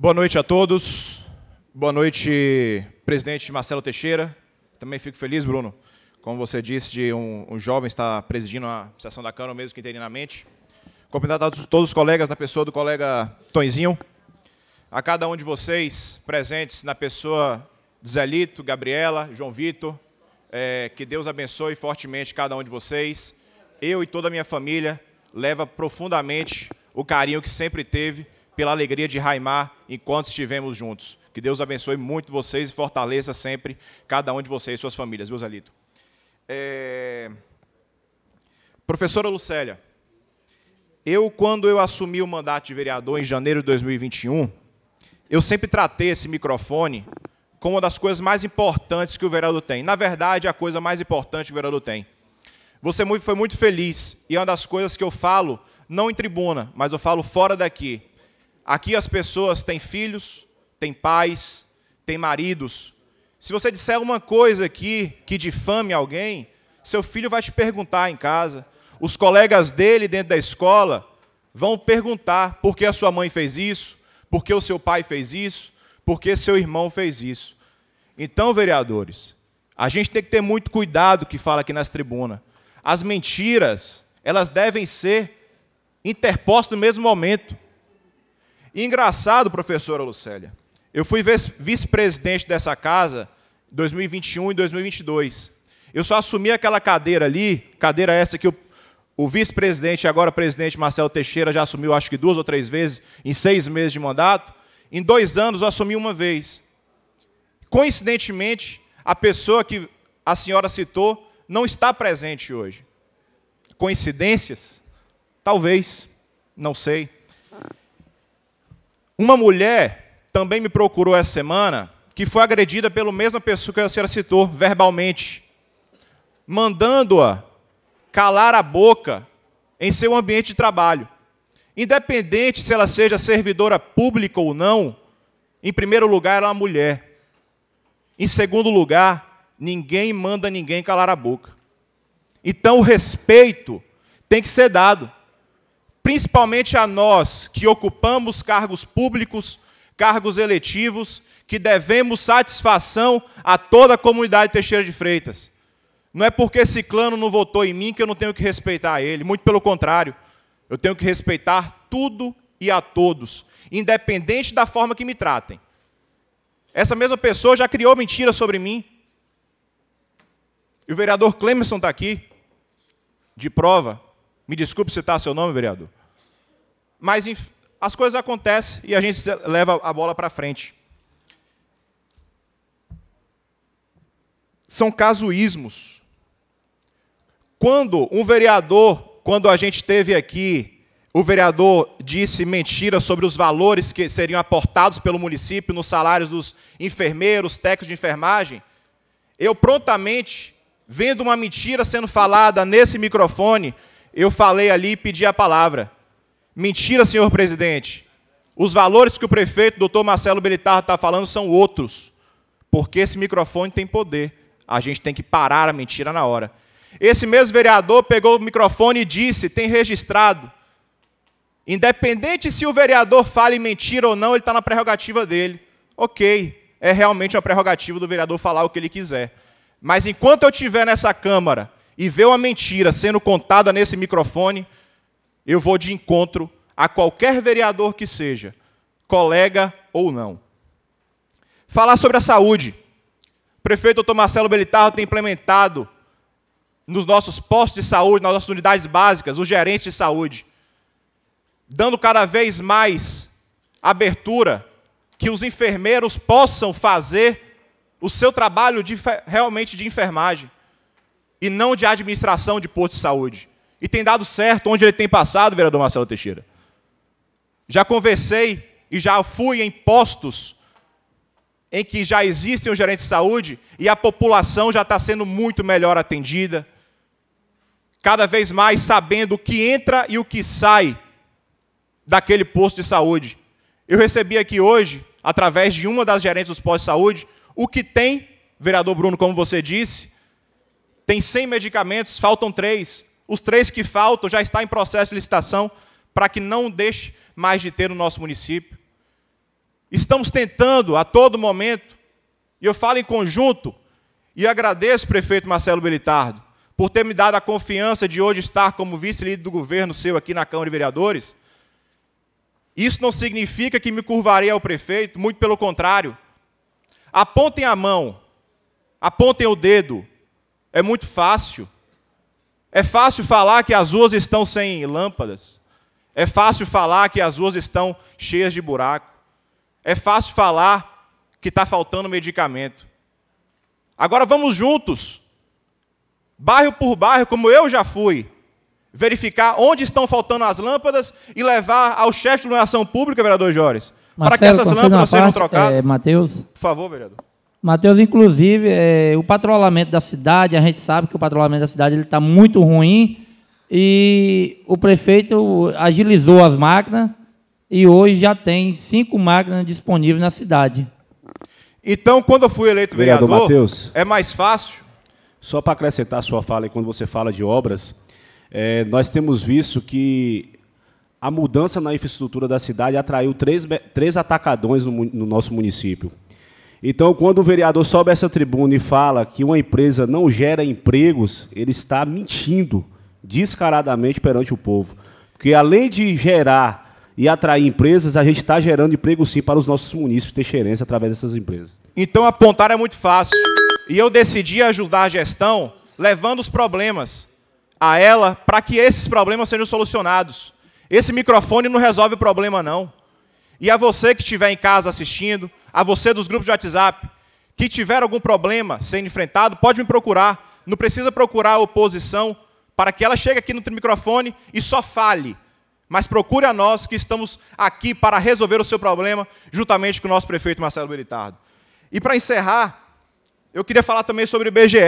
Boa noite a todos. Boa noite, presidente Marcelo Teixeira. Também fico feliz, Bruno, como você disse, de um, um jovem estar presidindo a sessão da Câmara, mesmo que interinamente. Cumprimentar todos os colegas, na pessoa do colega Tonzinho. A cada um de vocês presentes, na pessoa de Zelito, Gabriela, João Vitor, é, que Deus abençoe fortemente cada um de vocês. Eu e toda a minha família leva profundamente o carinho que sempre teve pela alegria de Raimar enquanto estivemos juntos. Que Deus abençoe muito vocês e fortaleça sempre cada um de vocês e suas famílias, meus Zelito? É... Professora Lucélia, eu, quando eu assumi o mandato de vereador em janeiro de 2021, eu sempre tratei esse microfone como uma das coisas mais importantes que o vereador tem. Na verdade, é a coisa mais importante que o vereador tem. Você foi muito feliz, e é uma das coisas que eu falo, não em tribuna, mas eu falo fora daqui, Aqui as pessoas têm filhos, têm pais, têm maridos. Se você disser uma coisa aqui que difame alguém, seu filho vai te perguntar em casa. Os colegas dele dentro da escola vão perguntar por que a sua mãe fez isso, por que o seu pai fez isso, por que seu irmão fez isso. Então, vereadores, a gente tem que ter muito cuidado que fala aqui nas tribunas. As mentiras, elas devem ser interpostas no mesmo momento. E engraçado, professora Lucélia, eu fui vice-presidente dessa casa em 2021 e 2022. Eu só assumi aquela cadeira ali, cadeira essa que o, o vice-presidente e agora presidente Marcelo Teixeira já assumiu acho que duas ou três vezes em seis meses de mandato. Em dois anos eu assumi uma vez. Coincidentemente, a pessoa que a senhora citou não está presente hoje. Coincidências? Talvez, não sei. Uma mulher também me procurou essa semana que foi agredida pela mesma pessoa que a senhora citou verbalmente, mandando-a calar a boca em seu ambiente de trabalho. Independente se ela seja servidora pública ou não, em primeiro lugar, ela é uma mulher. Em segundo lugar, ninguém manda ninguém calar a boca. Então, o respeito tem que ser dado principalmente a nós que ocupamos cargos públicos, cargos eletivos, que devemos satisfação a toda a comunidade Teixeira de Freitas. Não é porque Ciclano não votou em mim que eu não tenho que respeitar ele, muito pelo contrário. Eu tenho que respeitar tudo e a todos, independente da forma que me tratem. Essa mesma pessoa já criou mentiras sobre mim. E o vereador Clemerson está aqui, de prova. Me desculpe citar seu nome, vereador mas as coisas acontecem e a gente leva a bola para frente. São casuísmos. Quando um vereador, quando a gente teve aqui, o vereador disse mentira sobre os valores que seriam aportados pelo município nos salários dos enfermeiros, técnicos de enfermagem, eu prontamente, vendo uma mentira sendo falada nesse microfone, eu falei ali e pedi a palavra. Mentira, senhor presidente. Os valores que o prefeito, doutor Marcelo Belitar, está falando são outros. Porque esse microfone tem poder. A gente tem que parar a mentira na hora. Esse mesmo vereador pegou o microfone e disse: tem registrado. Independente se o vereador fale mentira ou não, ele está na prerrogativa dele. Ok, é realmente uma prerrogativa do vereador falar o que ele quiser. Mas enquanto eu estiver nessa Câmara e ver uma mentira sendo contada nesse microfone, eu vou de encontro a qualquer vereador que seja, colega ou não. Falar sobre a saúde. O prefeito doutor Marcelo Belitarro tem implementado nos nossos postos de saúde, nas nossas unidades básicas, os gerentes de saúde, dando cada vez mais abertura que os enfermeiros possam fazer o seu trabalho de, realmente de enfermagem e não de administração de postos de saúde. E tem dado certo onde ele tem passado, vereador Marcelo Teixeira. Já conversei e já fui em postos em que já existem os gerentes de saúde e a população já está sendo muito melhor atendida, cada vez mais sabendo o que entra e o que sai daquele posto de saúde. Eu recebi aqui hoje, através de uma das gerentes dos postos de saúde, o que tem, vereador Bruno, como você disse, tem 100 medicamentos, faltam três. Os três que faltam já está em processo de licitação para que não deixe mais de ter no nosso município. Estamos tentando a todo momento, e eu falo em conjunto, e agradeço, prefeito Marcelo Belitardo, por ter me dado a confiança de hoje estar como vice-líder do governo seu aqui na Câmara de Vereadores. Isso não significa que me curvarei ao prefeito, muito pelo contrário. Apontem a mão, apontem o dedo, é muito fácil. É fácil falar que as ruas estão sem lâmpadas. É fácil falar que as ruas estão cheias de buraco. É fácil falar que está faltando medicamento. Agora vamos juntos, bairro por bairro, como eu já fui, verificar onde estão faltando as lâmpadas e levar ao chefe de iluminação pública, vereador Jores, Marcelo, para que essas lâmpadas sejam é, trocadas. É, Matheus. Por favor, vereador. Matheus, inclusive, é, o patrulhamento da cidade, a gente sabe que o patrulhamento da cidade está muito ruim e o prefeito agilizou as máquinas e hoje já tem cinco máquinas disponíveis na cidade. Então, quando eu fui eleito vereador, vereador Mateus, é mais fácil? Só para acrescentar a sua fala, e quando você fala de obras, é, nós temos visto que a mudança na infraestrutura da cidade atraiu três, três atacadões no, no nosso município. Então, quando o vereador sobe essa tribuna e fala que uma empresa não gera empregos, ele está mentindo descaradamente perante o povo. Porque além de gerar e atrair empresas, a gente está gerando emprego sim para os nossos munícipes teixeirenses através dessas empresas. Então apontar é muito fácil. E eu decidi ajudar a gestão levando os problemas a ela para que esses problemas sejam solucionados. Esse microfone não resolve o problema, não. E a você que estiver em casa assistindo, a você dos grupos de WhatsApp que tiver algum problema sendo enfrentado, pode me procurar. Não precisa procurar a oposição para que ela chegue aqui no microfone e só fale. Mas procure a nós que estamos aqui para resolver o seu problema, juntamente com o nosso prefeito Marcelo Militardo. E para encerrar, eu queria falar também sobre o IBGE.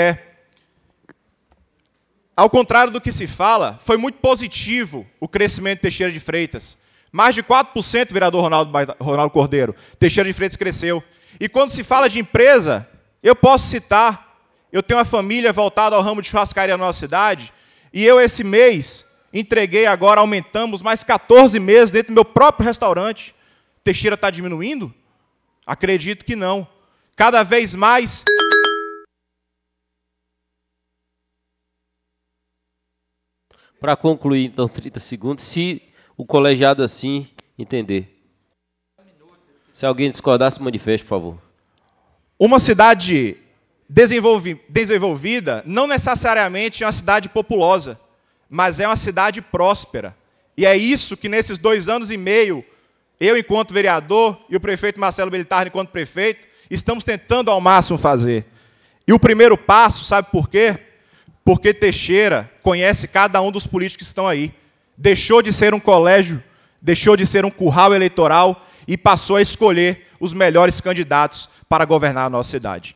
Ao contrário do que se fala, foi muito positivo o crescimento de Teixeira de Freitas. Mais de 4%, vereador Ronaldo, Ronaldo Cordeiro. Teixeira de Freitas cresceu. E quando se fala de empresa, eu posso citar, eu tenho uma família voltada ao ramo de churrascaria na nossa cidade, e eu esse mês entreguei agora, aumentamos mais 14 meses dentro do meu próprio restaurante. Teixeira está diminuindo? Acredito que não. Cada vez mais Para concluir, então, 30 segundos, se o colegiado assim entender. Se alguém discordar, se manifeste, por favor. Uma cidade desenvolvi desenvolvida não necessariamente é uma cidade populosa, mas é uma cidade próspera. E é isso que nesses dois anos e meio, eu enquanto vereador e o prefeito Marcelo Militar enquanto prefeito, estamos tentando ao máximo fazer. E o primeiro passo, sabe por quê? Porque Teixeira conhece cada um dos políticos que estão aí deixou de ser um colégio, deixou de ser um curral eleitoral e passou a escolher os melhores candidatos para governar a nossa cidade.